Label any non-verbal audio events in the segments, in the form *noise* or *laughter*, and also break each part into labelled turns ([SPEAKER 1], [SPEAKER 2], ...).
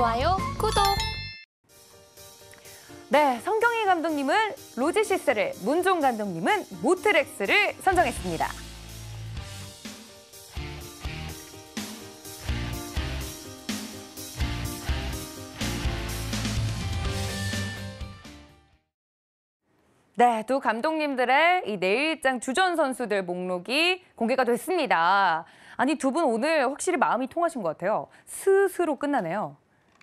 [SPEAKER 1] 좋아요, 구독! 네, 성경희 감독님은 로지시스를, 문종 감독님은 모트렉스를 선정했습니다. 네, 두 감독님들의 이 내일장 주전 선수들 목록이 공개가 됐습니다. 아니 두 분 오늘 확실히 마음이 통하신 것 같아요. 스스로 끝나네요.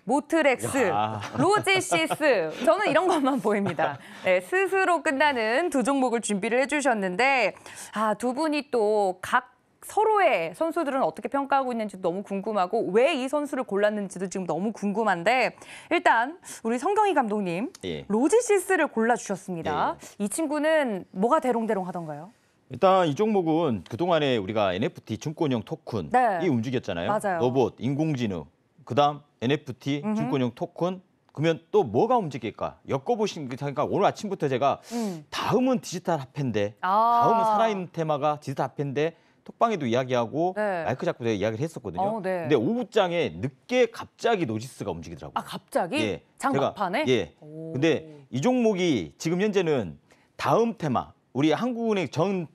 [SPEAKER 1] 모트렉스, 로제시스 저는 이런 것만 보입니다. 네, 스스로 끝나는 두 종목을 준비를 해주셨는데 아, 두 분이 또 각 서로의 선수들은 어떻게 평가하고 있는지도 너무 궁금하고 왜 이 선수를 골랐는지도 지금 너무 궁금한데 일단 우리 성경희 감독님 예. 로지시스를 골라주셨습니다. 예. 이 친구는 뭐가 대롱대롱 하던가요?
[SPEAKER 2] 일단 이 종목은 그동안에 우리가 NFT 증권형 토큰 네. 이 움직였잖아요. 맞아요. 로봇, 인공지능 그다음 NFT 음흠. 증권형 토큰 그러면 또 뭐가 움직일까? 엮어보신 그러니까 오늘 아침부터 제가 음. 다음은 디지털 합폐인데 아. 다음은 살아있는 테마가 디지털 합폐인데 톡방에도 이야기하고 네. 마이크 잡고 제가 이야기를 했었거든요. 어, 네. 근데 오후장에 늦게 갑자기 노지스가 움직이더라고요. 아
[SPEAKER 1] 갑자기? 예, 장 막판에? 예. 오. 근데
[SPEAKER 2] 이 종목이 지금 현재는 다음 테마 우리 한국은행 전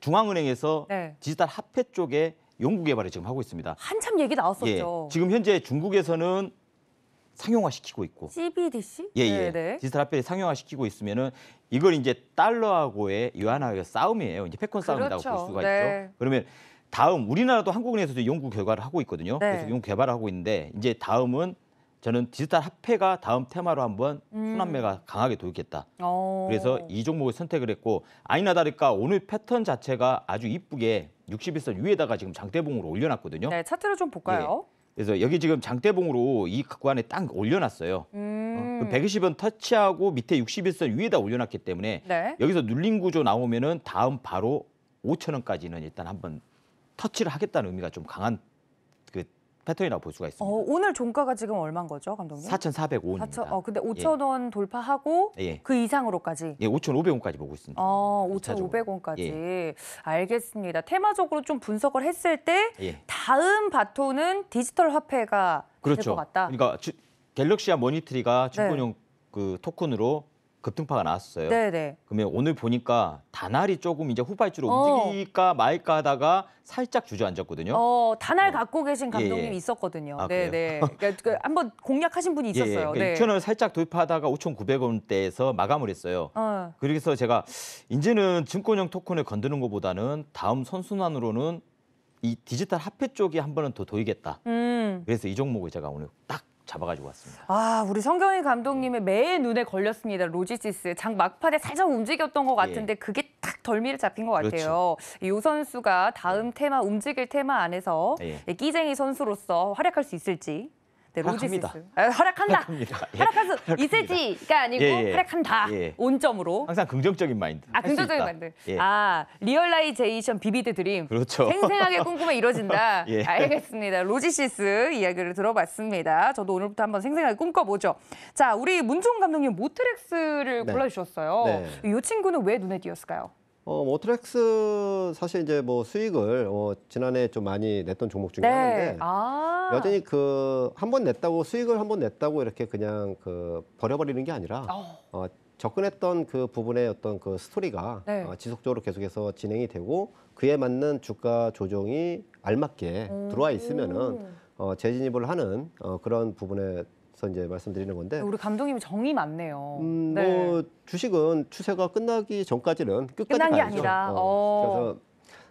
[SPEAKER 2] 중앙은행에서 네. 디지털 화폐 쪽에 연구 개발을 지금 하고 있습니다. 한참
[SPEAKER 1] 얘기 나왔었죠. 예,
[SPEAKER 2] 지금 현재 중국에서는 상용화시키고 있고
[SPEAKER 1] CBDC 예, 예. 네네. 네. 디지털
[SPEAKER 2] 화폐 를 상용화시키고 있으면은 이걸 이제 달러하고의 유한화의 싸움이에요. 이제 패권 싸움이라고 그렇죠. 볼 수가 네. 있죠. 그러면 다음 우리나라도 한국은행에서 연구 결과를 하고 있거든요. 네. 계속 연구 개발을 하고 있는데 이제 다음은 저는 디지털 화폐가 다음 테마로 한번 음. 순환매가 강하게 돌겠다. 어. 그래서 이 종목을 선택을 했고 아니나 다를까 오늘 패턴 자체가 아주 이쁘게 61선 위에다가 지금 장대봉으로 올려놨거든요. 네,
[SPEAKER 1] 차트를 좀 볼까요?
[SPEAKER 2] 네. 그래서 여기 지금 장대봉으로 이 구간에 딱 올려놨어요. 어, 음. 어, 120원 터치하고 밑에 61선 위에다 올려놨기 때문에 네. 여기서 눌린 구조 나오면은 다음 바로 5천 원까지는 일단 한번 터치를 하겠다는 의미가 좀 강한 패턴이나볼 수가 있습니다.
[SPEAKER 1] 어, 오늘 종가가 지금 얼마인 거죠, 감독님? 4
[SPEAKER 2] 4 0 5입니다
[SPEAKER 1] 4천, 어, 근데 5천 예. 원 돌파하고 예. 그 이상으로까지.
[SPEAKER 2] 예, 5,500원까지 보고 있습니다.
[SPEAKER 1] 어, 5,500원까지. 예. 알겠습니다. 테마적으로 좀 분석을 했을 때 예. 다음 바톤은 디지털 화폐가 그렇죠. 될것 같다. 그러니까
[SPEAKER 2] 갤럭시와 머니트리가 증권용 네. 그 토큰으로 급등파가 나왔어요. 네네. 그러면 오늘 보니까 다날이 조금 이제 후발주로 어. 움직일까 말까 하다가 살짝 주저앉았거든요.
[SPEAKER 1] 어, 다날 어. 갖고 계신 감독님 예, 예. 있었거든요. 아, 네, 네. 그러니까 그 *laughs* 한번 공략하신 분이 예, 예. 있었어요. 예, 그러니까 네. 6 원을
[SPEAKER 2] 살짝 돌파하다가 5,900원대에서 마감을 했어요. 어. 그래서 제가 이제는 증권형 토큰을 건드는 것보다는 다음 선순환으로는 이 디지털 화폐 쪽이 한 번은 더 도이겠다. 음. 그래서 이 종목을 제가 오늘 딱 잡아가지고 왔습니다.
[SPEAKER 1] 아, 우리 성경희 감독님의 매의 눈에 걸렸습니다. 로지시스. 장 막판에 살짝 움직였던 것 예. 같은데 그게 딱 덜미를 잡힌 것 그렇죠. 같아요. 요 그렇죠. 선수가 다음 네. 테마, 움직일 테마 안에서 예. 끼쟁이 선수로서 활약할 수 있을지. 네, 아, 로지스스. 허락한다. 아,
[SPEAKER 2] 허락합니다. 예. 허락해서 *laughs*
[SPEAKER 1] 지가 아니고 예, 예. 허락한다. 예.
[SPEAKER 2] 온점으로. 항상 긍정적인 마인드. 아 긍정적인 마인드. 예.
[SPEAKER 1] 아 리얼라이제이션 비비드 드림. 그렇죠. 생생하게 *laughs* 꿈꾸면 이뤄진다. 예. 알겠습니다. 로지시스 이야기를 들어봤습니다. 저도 오늘부터 한번 생생하게 꿈꿔보죠. 자 우리 문종 감독님 모트렉스를 네. 골라주셨어요. 네. 이 친구는 왜 눈에 띄었을까요?
[SPEAKER 3] 어, 뭐 오트렉스 사실 이제 뭐 수익을 어, 지난해 좀 많이 냈던 종목 중에 네. 하나인데
[SPEAKER 1] 아. 여전히
[SPEAKER 3] 그 한 번 냈다고 수익을 한 번 냈다고 이렇게 그냥 그 버려버리는 게 아니라 어. 어 접근했던 그 부분의 어떤 그 스토리가 네. 어, 지속적으로 계속해서 진행이 되고 그에 맞는 주가 조정이 알맞게 음. 들어와 있으면은 어, 재진입을 하는 어, 그런 부분에 그래서 이제 말씀드리는 건데 우리
[SPEAKER 1] 감독님이 정이 많네요. 음, 뭐 네. 뭐
[SPEAKER 3] 주식은 추세가 끝나기 전까지는 끝까지 끝난 게 가야죠. 아니라. 어, 어, 그래서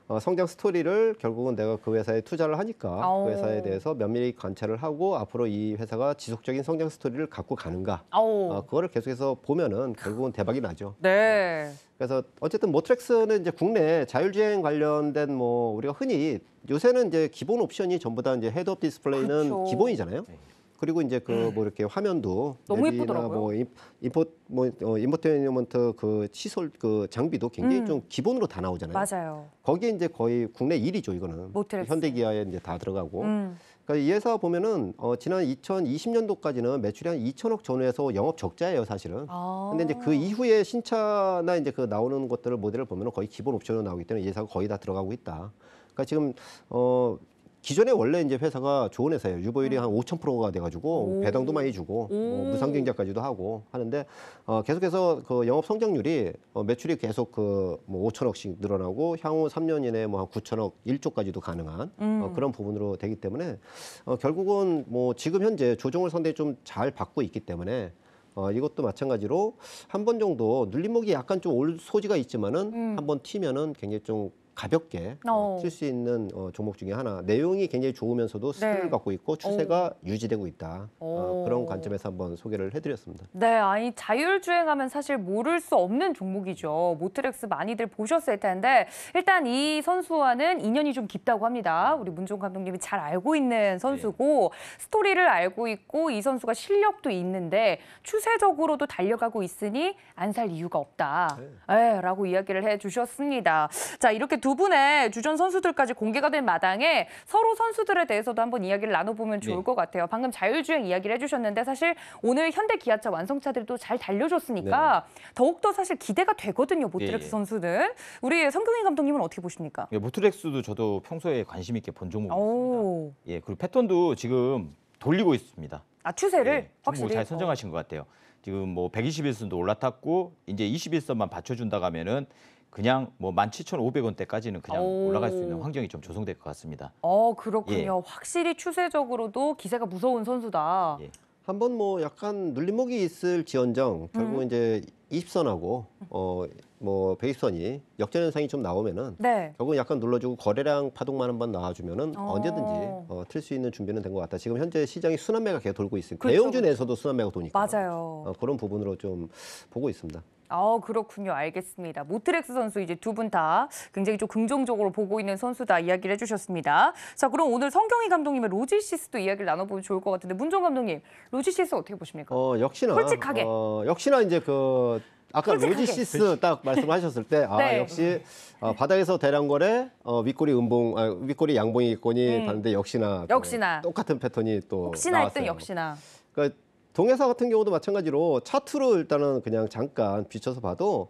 [SPEAKER 3] 어, 성장 스토리를 결국은 내가 그 회사에 투자를 하니까 오. 그 어. 회사에 대해서 면밀히 관찰을 하고 앞으로 이 회사가 지속적인 성장 스토리를 갖고 가는가 어. 어, 그거를 계속해서 보면은 결국은 대박이 나죠. 네. 어. 그래서 어쨌든 모트렉스는 이제 국내 자율주행 관련된 뭐 우리가 흔히 요새는 이제 기본 옵션이 전부 다 이제 헤드업 디스플레이는 그렇죠. 기본이잖아요. 네. 그리고 이제 그뭐 음. 이렇게 화면도 너무 이 예쁘더라고요. 뭐 인- 포뭐 어, 인포테인먼트 그 시설 그 장비도 굉장히 음. 좀 기본으로 다 나오잖아요. 맞아요. 거기에 이제 거의 국내 1위죠 이거는 모텔 현대기아에 이제 다 들어가고 음. 그러니까 이 회사 보면은 어, 지난 2020년도까지는 매출이 한 2천억 전후에서 영업 적자예요 사실은. 아. 근데 이제 그 이후에 신차나 이제 그 나오는 것들을 모델을 보면 은 거의 기본 옵션으로 나오기 때문에 이 회사가 거의 다 들어가고 있다. 그러니까 지금 어 기존에 원래 이제 회사가 좋은 회사예요. 유보율이 음. 한5천프로가 돼가지고 배당도 많이 주고 뭐 음. 무상증자까지도 하고 하는데 어, 계속해서 그 영업 성장률이 어, 매출이 계속 그 뭐 5천억씩 늘어나고 향후 3년 이내에 뭐한 9천억, 1조까지도 가능한 어, 음. 그런 부분으로 되기 때문에 어, 결국은 뭐 지금 현재 조정을 상당히 좀 잘 받고 있기 때문에 어, 이것도 마찬가지로 한 번 정도 눌림목이 약간 좀 올 소지가 있지만은 음. 한번 튀면은 굉장히 좀 가볍게 어. 어 칠수 있는 어, 종목 중에 하나. 내용이 굉장히 좋으면서도 수준을 네. 갖고 있고 어. 추세가 오. 유지되고 있다. 어, 그런 관점에서 한번 소개를 해드렸습니다.
[SPEAKER 1] 네, 아니 자율주행하면 사실 모를 수 없는 종목이죠. 모트렉스 많이들 보셨을 텐데 일단 이 선수와는 인연이 좀 깊다고 합니다. 우리 문종 감독님이 잘 알고 있는 네. 선수고 네. 스토리를 알고 있고 이 선수가 실력도 있는데 추세적으로도 달려가고 있으니 안 살 이유가 없다. 네. 에라고 예, 이야기를 해주셨습니다. 자 이렇게 두두 분의 주전 선수들까지 공개가 된 마당에 서로 선수들에 대해서도 한번 이야기를 나눠보면 좋을 네. 것 같아요. 방금 자율주행 이야기를 해주셨는데 사실 오늘 현대 기아차 완성차들도잘 달려줬으니까 네. 더욱더 사실 기대가 되거든요. 모트렉스 예. 선수는. 우리 성경희 감독님은 어떻게 보십니까?
[SPEAKER 2] 예, 모트렉스도 저도 평소에 관심 있게 본 종목입니다. 예, 그리고 패턴도 지금 돌리고 있습니다. 아 추세를 예, 뭐 확실히 잘 선정하신 것 같아요. 지금 뭐 121선도 올라탔고 이제 21선만 받쳐준다 가면은 그냥 뭐 17,500원대까지는 그냥 오. 올라갈 수 있는 환경이 좀
[SPEAKER 3] 조성될 것 같습니다.
[SPEAKER 1] 어 그렇군요. 예. 확실히 추세적으로도 기세가 무서운 선수다. 예.
[SPEAKER 3] 한번 뭐 약간 눌림목이 있을 지언정 결국 은 음. 이제 20선하고 어뭐 베이스선이 역전 현상이 좀 나오면은 네. 결국 약간 눌러주고 거래량 파동만 한번 나와주면은 어. 언제든지 어, 틀수 있는 준비는 된 것 같다. 지금 현재 시장이 순환매가 계속 돌고 있습니다. 그렇죠. 대형주 그렇죠. 내에서도 순환매가 도니까 맞아요. 어, 그런 부분으로 좀 보고 있습니다.
[SPEAKER 1] 아 그렇군요. 알겠습니다. 모트렉스 선수 이제 두 분 다 굉장히 좀 긍정적으로 보고 있는 선수다 이야기를 해주셨습니다. 자, 그럼 오늘 성경희 감독님의 로지시스도 이야기를 나눠보면 좋을 것 같은데 문종 감독님, 로지시스 어떻게 보십니까?
[SPEAKER 3] 어, 역시나 솔직하게. 어, 역시나 이제 그 아까 솔직하게. 로지시스 딱 말씀하셨을 때, 아, 네. 역시 어, 바닥에서 대량거래, 어, 윗골이 은봉 아, 윗골이 양봉이있거니 음. 봤는데 역시나,
[SPEAKER 1] 역시나. 똑같은
[SPEAKER 3] 패턴이 또. 혹시나 나왔어요. 역시나. 그러니까 동해사 같은 경우도 마찬가지로 차트로 일단은 그냥 잠깐 비춰서 봐도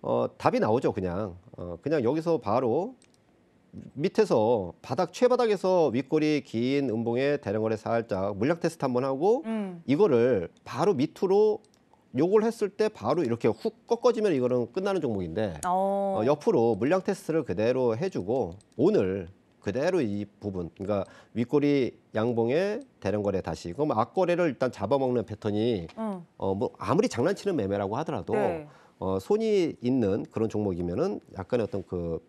[SPEAKER 3] 어, 답이 나오죠 그냥 어, 그냥 여기서 바로 밑에서 바닥 최바닥에서 윗골이긴 음봉에 대량거래 살짝 물량 테스트 한번 하고 음. 이거를 바로 밑으로 요걸 했을 때 바로 이렇게 훅 꺾어지면 이거는 끝나는 종목인데 어, 어 옆으로 물량 테스트를 그대로 해주고 오늘 그대로 이 부분 그러니까 윗골이 양봉에 대령거래 다시 그럼 앞거래를 일단 잡아먹는 패턴이 음. 어뭐 아무리 장난치는 매매라고 하더라도 네. 어 손이 있는 그런 종목이면은 약간의 어떤 그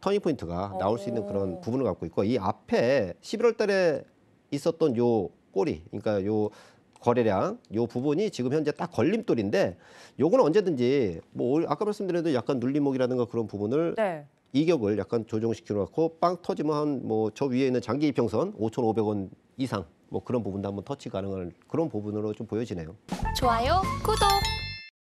[SPEAKER 3] 터닝 포인트가 나올 수 있는 그런 부분을 갖고 있고 이 앞에 11월 달에 있었던 요 꼬리 그러니까 요 거래량 요 부분이 지금 현재 딱 걸림돌인데 요거는 언제든지 뭐 아까 말씀드렸던 약간 눌림목이라든가 그런 부분을 네. 이격을 약간 조정시켜 키는같고빵 터지면 한뭐저 위에 있는 장기 이평선 5,500원 이상 뭐 그런 부분도 한번 터치 가능한 그런 부분으로 좀 보여지네요.
[SPEAKER 1] 좋아요, 구독.